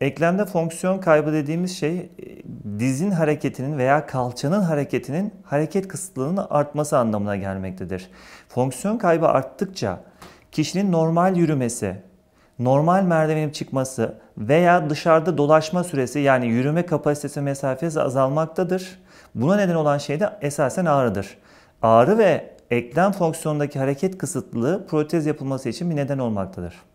Eklemde fonksiyon kaybı dediğimiz şey e, dizin hareketinin veya kalçanın hareketinin hareket kısıtlılığının artması anlamına gelmektedir. Fonksiyon kaybı arttıkça kişinin normal yürümesi, normal merdivenin çıkması veya dışarıda dolaşma süresi yani yürüme kapasitesi mesafesi azalmaktadır. Buna neden olan şey de esasen ağrıdır. Ağrı ve eklem fonksiyonundaki hareket kısıtlılığı protez yapılması için bir neden olmaktadır.